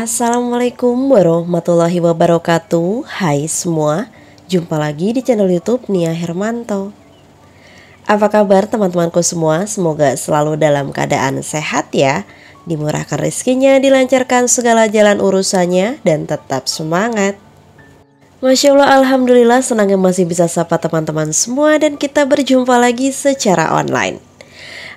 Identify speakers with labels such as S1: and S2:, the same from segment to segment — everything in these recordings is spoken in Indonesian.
S1: Assalamualaikum warahmatullahi wabarakatuh Hai semua Jumpa lagi di channel youtube Nia Hermanto Apa kabar teman-temanku semua Semoga selalu dalam keadaan sehat ya Dimurahkan rezekinya Dilancarkan segala jalan urusannya Dan tetap semangat Masya Allah Alhamdulillah Senangnya masih bisa sapa teman-teman semua Dan kita berjumpa lagi secara online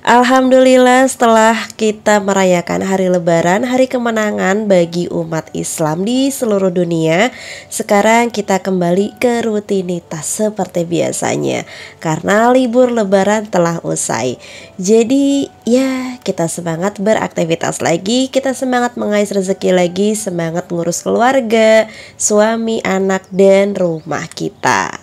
S1: Alhamdulillah setelah kita merayakan hari lebaran, hari kemenangan bagi umat Islam di seluruh dunia Sekarang kita kembali ke rutinitas seperti biasanya Karena libur lebaran telah usai Jadi ya kita semangat beraktivitas lagi Kita semangat mengais rezeki lagi Semangat ngurus keluarga, suami, anak, dan rumah kita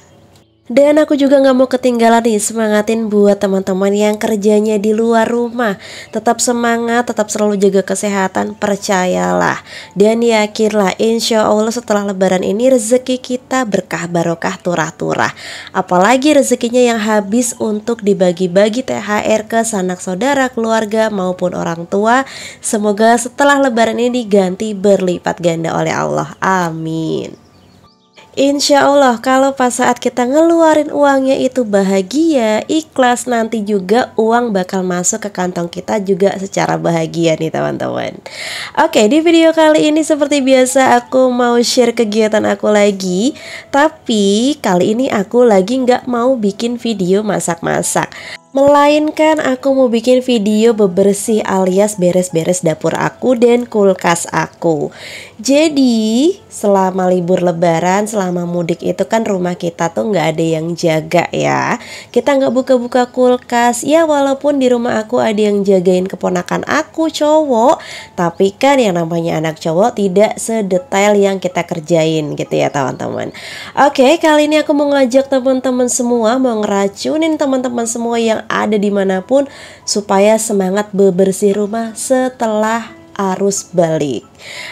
S1: dan aku juga gak mau ketinggalan nih semangatin buat teman-teman yang kerjanya di luar rumah. Tetap semangat, tetap selalu jaga kesehatan, percayalah. Dan yakinlah insya Allah setelah lebaran ini rezeki kita berkah barokah turah-turah. Apalagi rezekinya yang habis untuk dibagi-bagi THR ke sanak saudara, keluarga maupun orang tua. Semoga setelah lebaran ini diganti berlipat ganda oleh Allah. Amin. Insya Allah kalau pas saat kita ngeluarin uangnya itu bahagia, ikhlas nanti juga uang bakal masuk ke kantong kita juga secara bahagia nih teman-teman Oke di video kali ini seperti biasa aku mau share kegiatan aku lagi Tapi kali ini aku lagi nggak mau bikin video masak-masak Melainkan aku mau bikin video bebersih alias beres-beres dapur aku dan kulkas aku Jadi selama libur lebaran, selama mudik itu kan rumah kita tuh gak ada yang jaga ya Kita gak buka-buka kulkas Ya walaupun di rumah aku ada yang jagain keponakan aku cowok Tapi kan yang namanya anak cowok tidak sedetail yang kita kerjain gitu ya teman-teman Oke kali ini aku mau ngajak teman-teman semua Mau ngeracunin teman-teman semua yang ada dimanapun supaya semangat bebersih rumah setelah arus balik.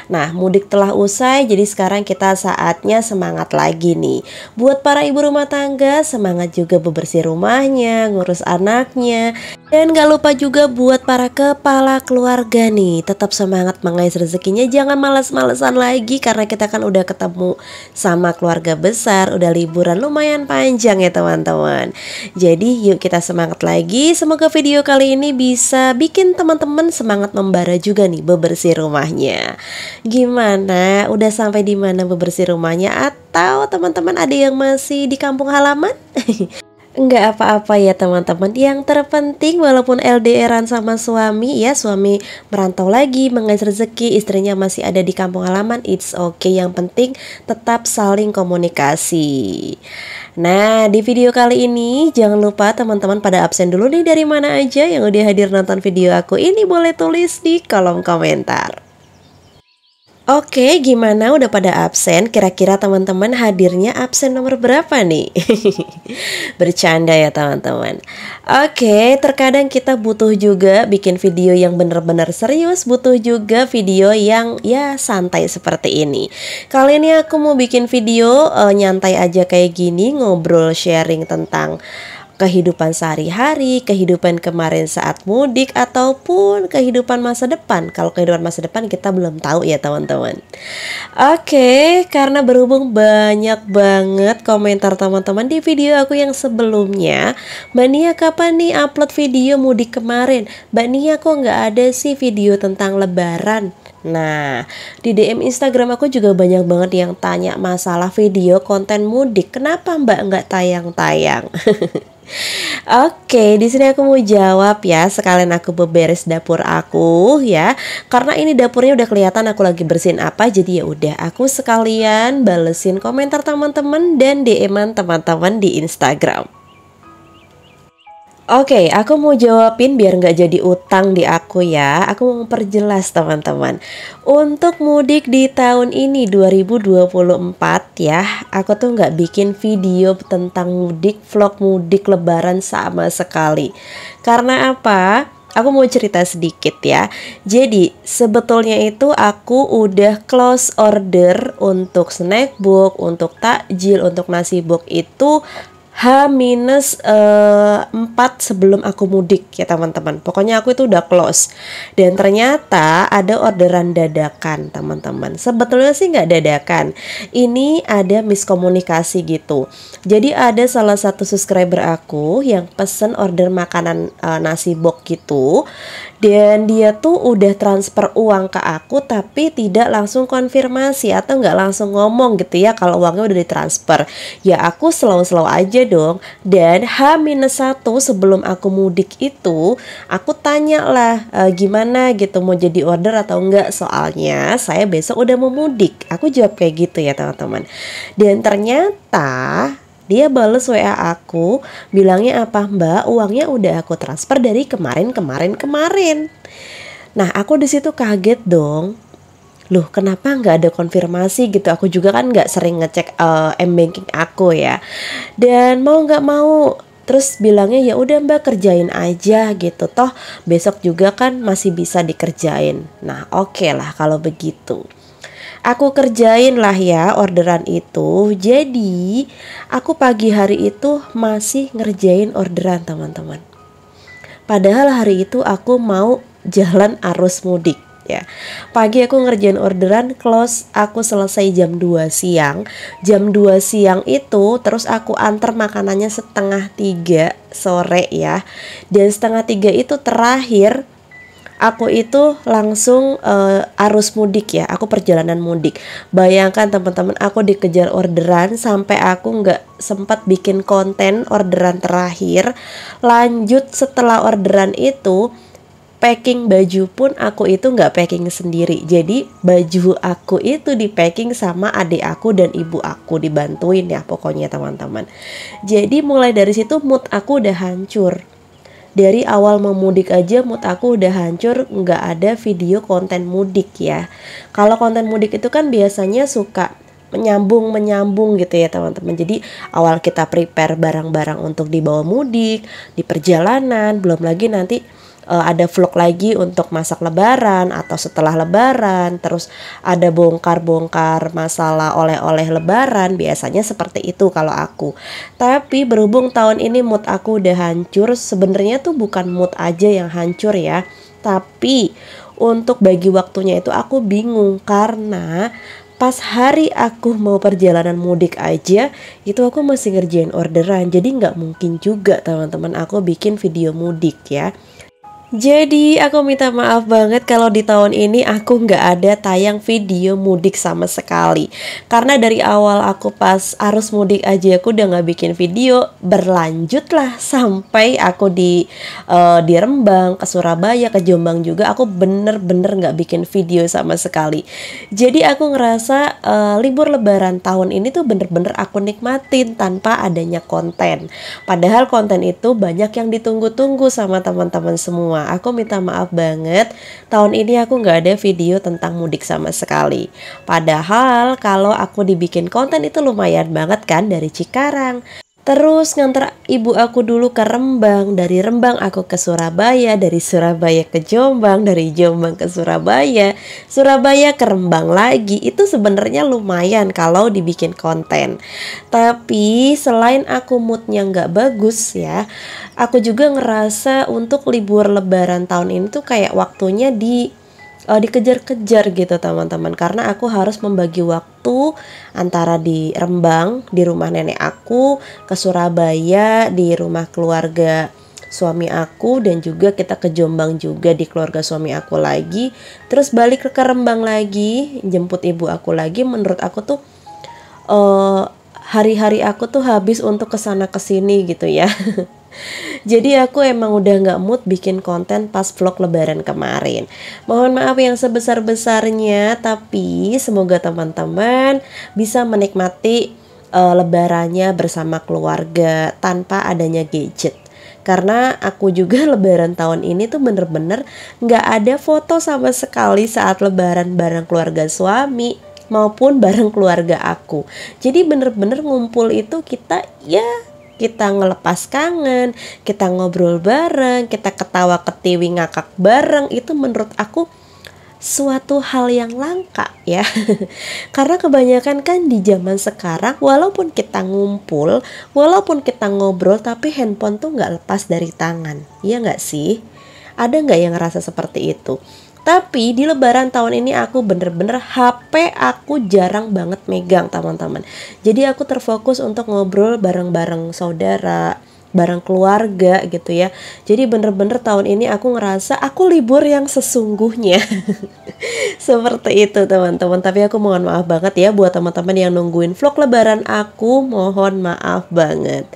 S1: Nah, mudik telah usai, jadi sekarang kita saatnya semangat lagi nih. Buat para ibu rumah tangga, semangat juga bebersih rumahnya, ngurus anaknya. Dan gak lupa juga buat para kepala keluarga nih, tetap semangat mengais rezekinya, jangan males malesan lagi karena kita kan udah ketemu sama keluarga besar, udah liburan lumayan panjang ya teman-teman. Jadi yuk kita semangat lagi, semoga video kali ini bisa bikin teman-teman semangat membara juga nih bebersih rumahnya. Gimana? Udah sampai di mana bebersih rumahnya atau teman-teman ada yang masih di kampung halaman? nggak apa-apa ya teman-teman Yang terpenting walaupun LDRan sama suami ya Suami merantau lagi, mengais rezeki Istrinya masih ada di kampung halaman It's okay, yang penting tetap saling komunikasi Nah, di video kali ini jangan lupa teman-teman pada absen dulu nih dari mana aja yang udah hadir nonton video aku ini boleh tulis di kolom komentar. Oke, gimana udah pada absen? Kira-kira teman-teman hadirnya absen nomor berapa nih? Bercanda ya teman-teman. Oke, terkadang kita butuh juga bikin video yang benar-benar serius, butuh juga video yang ya santai seperti ini. Kali ini aku mau bikin video uh, nyantai aja kayak gini, ngobrol sharing tentang kehidupan sehari-hari, kehidupan kemarin saat mudik ataupun kehidupan masa depan. Kalau kehidupan masa depan kita belum tahu ya teman-teman. Oke, karena berhubung banyak banget komentar teman-teman di video aku yang sebelumnya, Mbak Nia kapan nih upload video mudik kemarin? Mbak Nia kok nggak ada sih video tentang lebaran? Nah, di DM Instagram aku juga banyak banget yang tanya masalah video konten mudik. Kenapa Mbak nggak tayang-tayang? Oke, di sini aku mau jawab ya. Sekalian aku beberes dapur aku ya. Karena ini dapurnya udah kelihatan aku lagi bersihin apa, jadi ya udah aku sekalian balesin komentar teman-teman dan DM-an teman-teman di Instagram. Oke, okay, aku mau jawabin biar nggak jadi utang di aku ya. Aku mau perjelas teman-teman. Untuk mudik di tahun ini 2024 ya, aku tuh nggak bikin video tentang mudik, vlog mudik lebaran sama sekali. Karena apa? Aku mau cerita sedikit ya. Jadi, sebetulnya itu aku udah close order untuk snack book, untuk takjil, untuk nasi book itu H minus eh, empat sebelum aku mudik ya teman-teman. Pokoknya aku itu udah close. Dan ternyata ada orderan dadakan teman-teman. Sebetulnya sih nggak dadakan. Ini ada miskomunikasi gitu. Jadi ada salah satu subscriber aku yang pesen order makanan e, nasi box gitu dan dia tuh udah transfer uang ke aku tapi tidak langsung konfirmasi atau nggak langsung ngomong gitu ya kalau uangnya udah ditransfer ya aku slow-slow aja dong dan H-1 sebelum aku mudik itu aku tanya lah e, gimana gitu mau jadi order atau enggak soalnya saya besok udah mau mudik aku jawab kayak gitu ya teman-teman dan ternyata dia bales WA aku, bilangnya apa mbak uangnya udah aku transfer dari kemarin kemarin kemarin. Nah aku disitu kaget dong, loh kenapa nggak ada konfirmasi gitu aku juga kan nggak sering ngecek uh, m banking aku ya dan mau nggak mau terus bilangnya ya udah mbak kerjain aja gitu toh besok juga kan masih bisa dikerjain nah oke okay lah kalau begitu aku kerjain lah ya orderan itu. Jadi aku pagi hari itu masih ngerjain orderan teman-teman. Padahal hari itu aku mau jalan arus mudik ya. Pagi aku ngerjain orderan close aku selesai jam 2 siang. Jam 2 siang itu terus aku antar makanannya setengah tiga sore ya. Dan setengah tiga itu terakhir aku itu langsung uh, arus mudik ya aku perjalanan mudik bayangkan teman-teman aku dikejar orderan sampai aku nggak sempat bikin konten orderan terakhir lanjut setelah orderan itu packing baju pun aku itu nggak packing sendiri jadi baju aku itu di packing sama adik aku dan ibu aku dibantuin ya pokoknya teman-teman jadi mulai dari situ mood aku udah hancur dari awal memudik aja mood aku udah hancur nggak ada video konten mudik ya kalau konten mudik itu kan biasanya suka menyambung menyambung gitu ya teman-teman jadi awal kita prepare barang-barang untuk dibawa mudik di perjalanan belum lagi nanti uh, ada vlog lagi untuk masak lebaran atau setelah lebaran terus ada bongkar-bongkar masalah oleh-oleh lebaran biasanya seperti itu kalau aku tapi berhubung tahun ini mood aku udah hancur sebenarnya tuh bukan mood aja yang hancur ya tapi untuk bagi waktunya itu aku bingung karena pas hari aku mau perjalanan mudik aja itu aku masih ngerjain orderan jadi nggak mungkin juga teman-teman aku bikin video mudik ya jadi aku minta maaf banget kalau di tahun ini aku nggak ada tayang video mudik sama sekali Karena dari awal aku pas arus mudik aja aku udah nggak bikin video Berlanjutlah sampai aku di, uh, di Rembang, ke Surabaya, ke Jombang juga Aku bener-bener nggak bikin video sama sekali Jadi aku ngerasa uh, libur lebaran tahun ini tuh bener-bener aku nikmatin tanpa adanya konten Padahal konten itu banyak yang ditunggu-tunggu sama teman-teman semua semua. Aku minta maaf banget, tahun ini aku gak ada video tentang mudik sama sekali. Padahal kalau aku dibikin konten itu lumayan banget kan dari Cikarang. Terus nganter ibu aku dulu ke Rembang, dari Rembang aku ke Surabaya, dari Surabaya ke Jombang, dari Jombang ke Surabaya, Surabaya ke Rembang lagi. Itu sebenarnya lumayan kalau dibikin konten. Tapi selain aku moodnya nggak bagus ya, aku juga ngerasa untuk libur lebaran tahun ini tuh kayak waktunya di uh, dikejar-kejar gitu teman-teman karena aku harus membagi waktu antara di Rembang di rumah nenek aku ke Surabaya di rumah keluarga suami aku dan juga kita ke Jombang juga di keluarga suami aku lagi terus balik ke Rembang lagi jemput ibu aku lagi menurut aku tuh uh, hari-hari aku tuh habis untuk kesana kesini gitu ya. Jadi aku emang udah nggak mood bikin konten pas vlog lebaran kemarin Mohon maaf yang sebesar-besarnya Tapi semoga teman-teman bisa menikmati uh, lebarannya bersama keluarga tanpa adanya gadget karena aku juga lebaran tahun ini tuh bener-bener nggak ada foto sama sekali saat lebaran bareng keluarga suami maupun bareng keluarga aku. Jadi bener-bener ngumpul itu kita ya kita ngelepas kangen, kita ngobrol bareng, kita ketawa ketiwi ngakak bareng itu menurut aku suatu hal yang langka ya. Karena kebanyakan kan di zaman sekarang walaupun kita ngumpul, walaupun kita ngobrol tapi handphone tuh nggak lepas dari tangan. Ya nggak sih? Ada nggak yang ngerasa seperti itu? Tapi di lebaran tahun ini aku bener-bener HP aku jarang banget megang teman-teman. Jadi aku terfokus untuk ngobrol bareng-bareng saudara, bareng keluarga gitu ya. Jadi bener-bener tahun ini aku ngerasa aku libur yang sesungguhnya. Seperti itu teman-teman. Tapi aku mohon maaf banget ya buat teman-teman yang nungguin vlog lebaran aku, mohon maaf banget.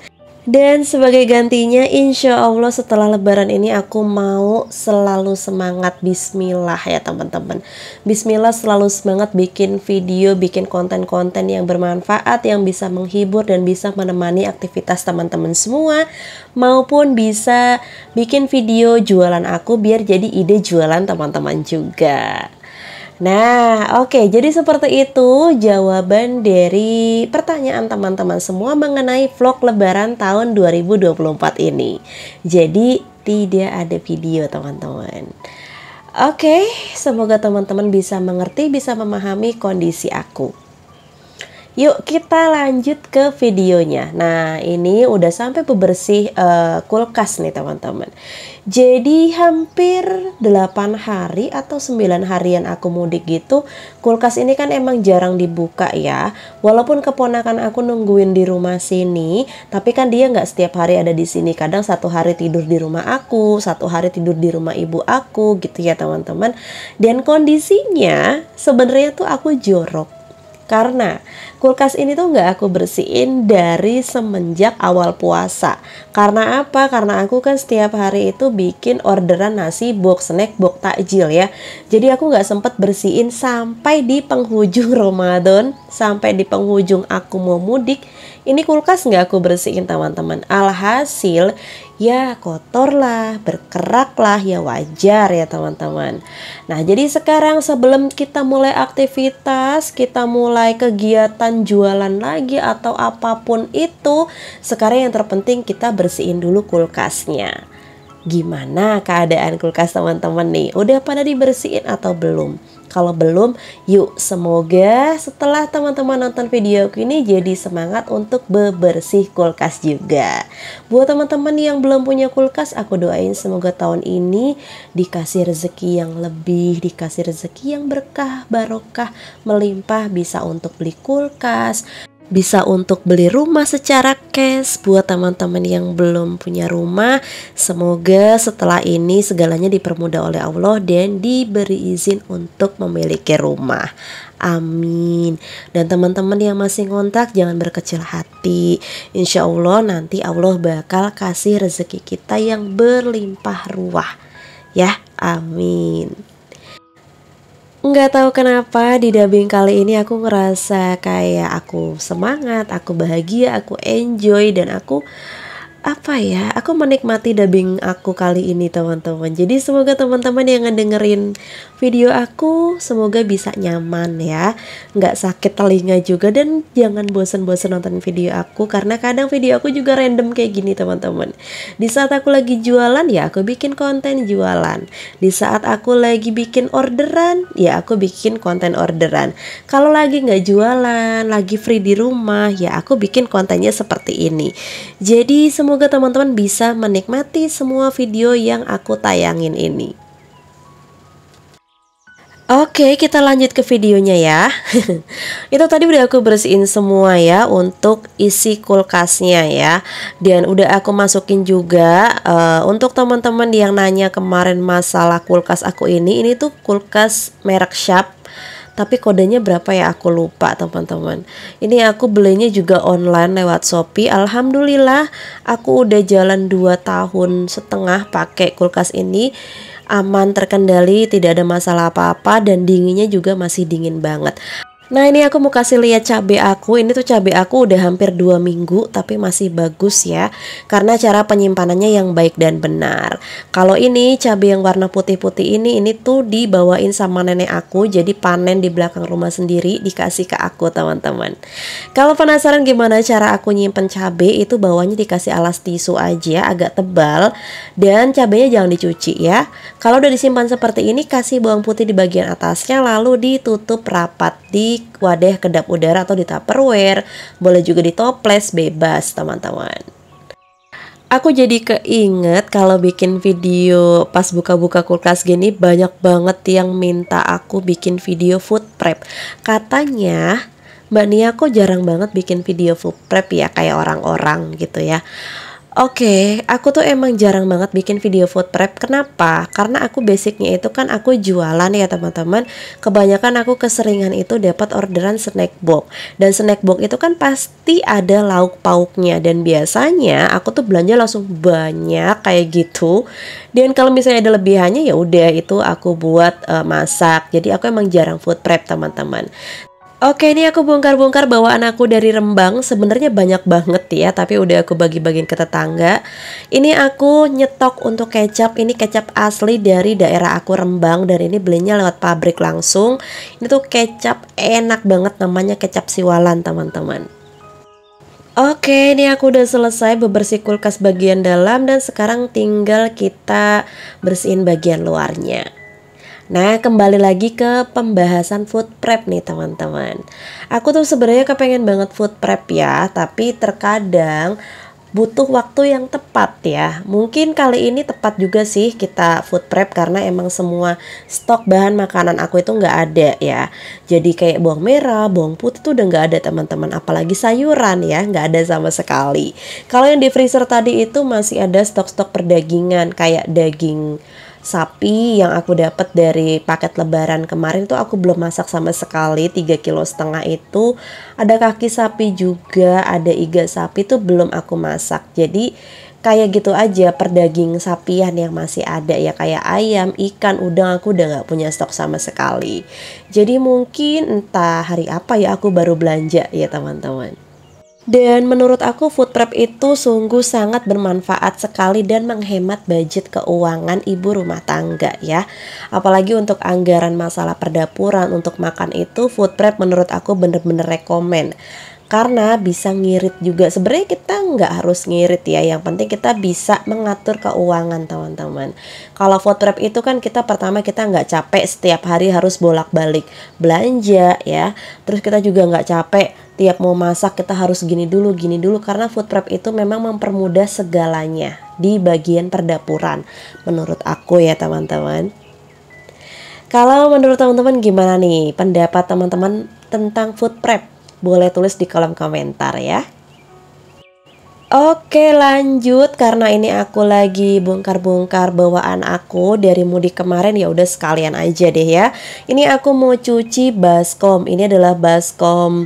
S1: Dan sebagai gantinya insya Allah setelah lebaran ini aku mau selalu semangat bismillah ya teman-teman Bismillah selalu semangat bikin video, bikin konten-konten yang bermanfaat Yang bisa menghibur dan bisa menemani aktivitas teman-teman semua Maupun bisa bikin video jualan aku biar jadi ide jualan teman-teman juga Nah, oke, okay, jadi seperti itu jawaban dari pertanyaan teman-teman semua mengenai vlog lebaran tahun 2024 ini. Jadi, tidak ada video, teman-teman. Oke, okay, semoga teman-teman bisa mengerti, bisa memahami kondisi aku. Yuk kita lanjut ke videonya. Nah ini udah sampai pebersih uh, eh, kulkas nih teman-teman. Jadi hampir 8 hari atau 9 harian aku mudik gitu Kulkas ini kan emang jarang dibuka ya Walaupun keponakan aku nungguin di rumah sini Tapi kan dia nggak setiap hari ada di sini Kadang satu hari tidur di rumah aku Satu hari tidur di rumah ibu aku gitu ya teman-teman Dan kondisinya sebenarnya tuh aku jorok karena kulkas ini tuh nggak aku bersihin dari semenjak awal puasa karena apa karena aku kan setiap hari itu bikin orderan nasi box snack box takjil ya jadi aku nggak sempet bersihin sampai di penghujung Ramadan sampai di penghujung aku mau mudik ini kulkas nggak aku bersihin teman-teman alhasil ya kotor lah berkerak lah ya wajar ya teman-teman nah jadi sekarang sebelum kita mulai aktivitas kita mulai kegiatan jualan lagi atau apapun itu sekarang yang terpenting kita bersihin dulu kulkasnya gimana keadaan kulkas teman-teman nih udah pada dibersihin atau belum kalau belum, yuk semoga setelah teman-teman nonton videoku ini jadi semangat untuk bebersih kulkas juga. Buat teman-teman yang belum punya kulkas, aku doain semoga tahun ini dikasih rezeki yang lebih, dikasih rezeki yang berkah, barokah, melimpah, bisa untuk beli kulkas, bisa untuk beli rumah secara cash buat teman-teman yang belum punya rumah. Semoga setelah ini segalanya dipermudah oleh Allah dan diberi izin untuk memiliki rumah. Amin. Dan teman-teman yang masih ngontak jangan berkecil hati. Insya Allah nanti Allah bakal kasih rezeki kita yang berlimpah ruah. Ya, amin. Nggak tahu kenapa di dubbing kali ini aku ngerasa kayak aku semangat, aku bahagia, aku enjoy dan aku apa ya aku menikmati dubbing aku kali ini teman-teman jadi semoga teman-teman yang ngedengerin video aku semoga bisa nyaman ya nggak sakit telinga juga dan jangan bosen-bosen nonton video aku karena kadang video aku juga random kayak gini teman-teman di saat aku lagi jualan ya aku bikin konten jualan di saat aku lagi bikin orderan ya aku bikin konten orderan kalau lagi nggak jualan lagi free di rumah ya aku bikin kontennya seperti ini jadi semoga Semoga teman-teman bisa menikmati semua video yang aku tayangin ini. Oke, kita lanjut ke videonya ya. Itu tadi udah aku bersihin semua ya untuk isi kulkasnya ya. Dan udah aku masukin juga uh, untuk teman-teman yang nanya kemarin masalah kulkas aku ini, ini tuh kulkas merek Sharp tapi kodenya berapa ya aku lupa teman-teman ini aku belinya juga online lewat Shopee Alhamdulillah aku udah jalan 2 tahun setengah pakai kulkas ini aman terkendali tidak ada masalah apa-apa dan dinginnya juga masih dingin banget Nah ini aku mau kasih lihat cabai aku Ini tuh cabai aku udah hampir 2 minggu Tapi masih bagus ya Karena cara penyimpanannya yang baik dan benar Kalau ini cabai yang warna putih-putih ini Ini tuh dibawain sama nenek aku Jadi panen di belakang rumah sendiri Dikasih ke aku teman-teman Kalau penasaran gimana cara aku nyimpen cabai Itu bawahnya dikasih alas tisu aja Agak tebal Dan cabainya jangan dicuci ya Kalau udah disimpan seperti ini Kasih bawang putih di bagian atasnya Lalu ditutup rapat di wadah kedap udara atau di tupperware, boleh juga di toples bebas teman-teman aku jadi keinget kalau bikin video pas buka-buka kulkas gini banyak banget yang minta aku bikin video food prep. Katanya Mbak Nia kok jarang banget bikin video food prep ya kayak orang-orang gitu ya. Oke, okay, aku tuh emang jarang banget bikin video food prep. Kenapa? Karena aku basicnya itu kan aku jualan ya teman-teman. Kebanyakan aku keseringan itu dapat orderan snack box. Dan snack box itu kan pasti ada lauk pauknya. Dan biasanya aku tuh belanja langsung banyak kayak gitu. Dan kalau misalnya ada lebihannya ya udah itu aku buat uh, masak. Jadi aku emang jarang food prep teman-teman. Oke, ini aku bongkar-bongkar bawaan aku dari Rembang. Sebenarnya banyak banget ya, tapi udah aku bagi-bagiin ke tetangga. Ini aku nyetok untuk kecap. Ini kecap asli dari daerah aku Rembang dan ini belinya lewat pabrik langsung. Ini tuh kecap enak banget namanya kecap siwalan, teman-teman. Oke, ini aku udah selesai bebersih kulkas bagian dalam dan sekarang tinggal kita bersihin bagian luarnya. Nah, kembali lagi ke pembahasan food prep nih teman-teman. Aku tuh sebenarnya kepengen banget food prep ya, tapi terkadang butuh waktu yang tepat ya. Mungkin kali ini tepat juga sih kita food prep karena emang semua stok bahan makanan aku itu nggak ada ya. Jadi kayak bawang merah, bawang putih tuh udah nggak ada teman-teman. Apalagi sayuran ya, nggak ada sama sekali. Kalau yang di freezer tadi itu masih ada stok-stok perdagingan kayak daging sapi yang aku dapat dari paket lebaran kemarin tuh aku belum masak sama sekali 3 kilo setengah itu ada kaki sapi juga ada iga sapi tuh belum aku masak jadi kayak gitu aja perdaging sapian yang masih ada ya kayak ayam, ikan, udang aku udah gak punya stok sama sekali. Jadi mungkin entah hari apa ya aku baru belanja ya teman-teman. Dan menurut aku food prep itu sungguh sangat bermanfaat sekali dan menghemat budget keuangan ibu rumah tangga ya. Apalagi untuk anggaran masalah perdapuran untuk makan itu food prep menurut aku bener-bener rekomen karena bisa ngirit juga sebenarnya kita nggak harus ngirit ya yang penting kita bisa mengatur keuangan teman-teman kalau food prep itu kan kita pertama kita nggak capek setiap hari harus bolak-balik belanja ya terus kita juga nggak capek setiap mau masak kita harus gini dulu gini dulu karena food prep itu memang mempermudah segalanya di bagian perdapuran menurut aku ya teman-teman kalau menurut teman-teman gimana nih pendapat teman-teman tentang food prep boleh tulis di kolom komentar ya Oke lanjut karena ini aku lagi bongkar-bongkar bawaan aku dari mudik kemarin ya udah sekalian aja deh ya. Ini aku mau cuci baskom. Ini adalah baskom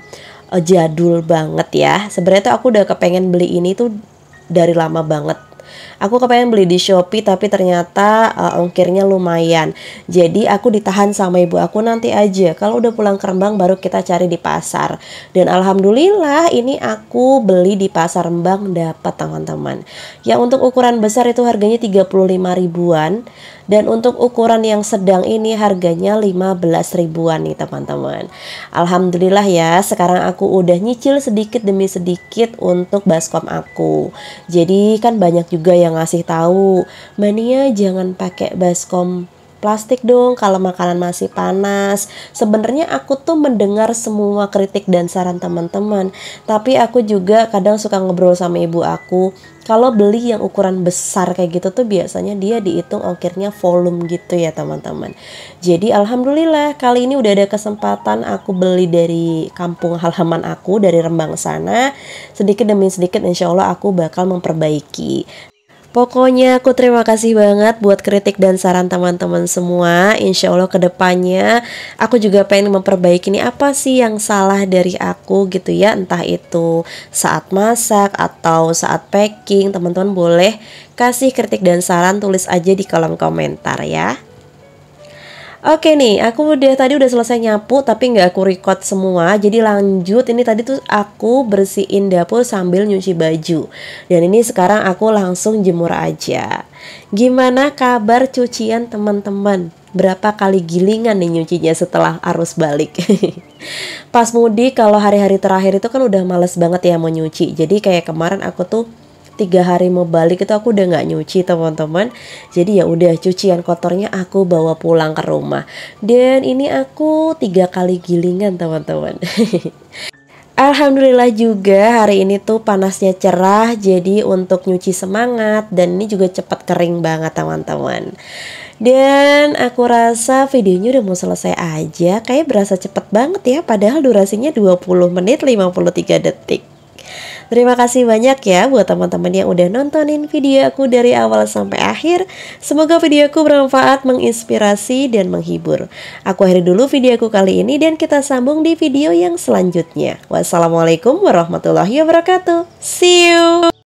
S1: jadul banget ya. Sebenarnya tuh aku udah kepengen beli ini tuh dari lama banget aku kepengen beli di Shopee tapi ternyata uh, ongkirnya lumayan jadi aku ditahan sama ibu aku nanti aja kalau udah pulang ke Rembang baru kita cari di pasar dan alhamdulillah ini aku beli di pasar Rembang dapat teman-teman Ya untuk ukuran besar itu harganya 35 ribuan dan untuk ukuran yang sedang ini harganya 15 ribuan nih teman-teman Alhamdulillah ya sekarang aku udah nyicil sedikit demi sedikit untuk baskom aku jadi kan banyak juga juga yang ngasih tahu mania jangan pakai baskom plastik dong kalau makanan masih panas. Sebenarnya aku tuh mendengar semua kritik dan saran teman-teman, tapi aku juga kadang suka ngobrol sama ibu aku. Kalau beli yang ukuran besar kayak gitu tuh biasanya dia dihitung ongkirnya volume gitu ya teman-teman. Jadi alhamdulillah kali ini udah ada kesempatan aku beli dari kampung halaman aku dari Rembang sana. Sedikit demi sedikit insya Allah aku bakal memperbaiki. Pokoknya aku terima kasih banget buat kritik dan saran teman-teman semua. Insya Allah kedepannya aku juga pengen memperbaiki ini apa sih yang salah dari aku gitu ya. Entah itu saat masak atau saat packing. Teman-teman boleh kasih kritik dan saran tulis aja di kolom komentar ya. Oke nih, aku udah tadi udah selesai nyapu tapi nggak aku record semua. Jadi lanjut ini tadi tuh aku bersihin dapur sambil nyuci baju. Dan ini sekarang aku langsung jemur aja. Gimana kabar cucian teman-teman? berapa kali gilingan nih nyucinya setelah arus balik. Pas mudik kalau hari-hari terakhir itu kan udah males banget ya mau nyuci. Jadi kayak kemarin aku tuh tiga hari mau balik itu aku udah nggak nyuci teman-teman jadi ya udah cucian kotornya aku bawa pulang ke rumah dan ini aku tiga kali gilingan teman-teman Alhamdulillah juga hari ini tuh panasnya cerah jadi untuk nyuci semangat dan ini juga cepat kering banget teman-teman dan aku rasa videonya udah mau selesai aja kayak berasa cepet banget ya padahal durasinya 20 menit 53 detik Terima kasih banyak ya buat teman-teman yang udah nontonin video aku dari awal sampai akhir. Semoga video aku bermanfaat, menginspirasi, dan menghibur. Aku akhiri dulu video aku kali ini dan kita sambung di video yang selanjutnya. Wassalamualaikum warahmatullahi wabarakatuh. See you!